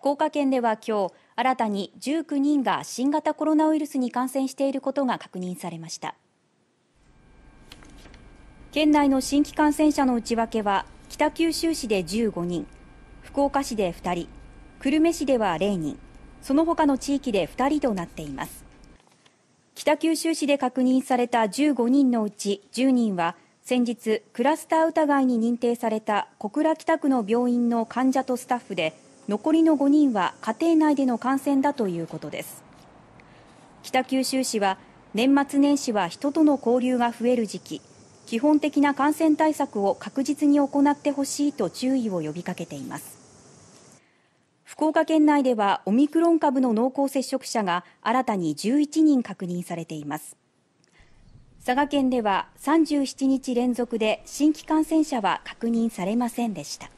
福岡県では今日新たに19人が新型コロナウイルスに感染していることが確認されました県内の新規感染者の内訳は北九州市で15人福岡市で2人久留米市では0人その他の地域で2人となっています北九州市で確認された15人のうち10人は先日クラスター疑いに認定された小倉北区の病院の患者とスタッフで残りの5人は家庭内での感染だということです北九州市は年末年始は人との交流が増える時期基本的な感染対策を確実に行ってほしいと注意を呼びかけています福岡県内ではオミクロン株の濃厚接触者が新たに11人確認されています佐賀県では37日連続で新規感染者は確認されませんでした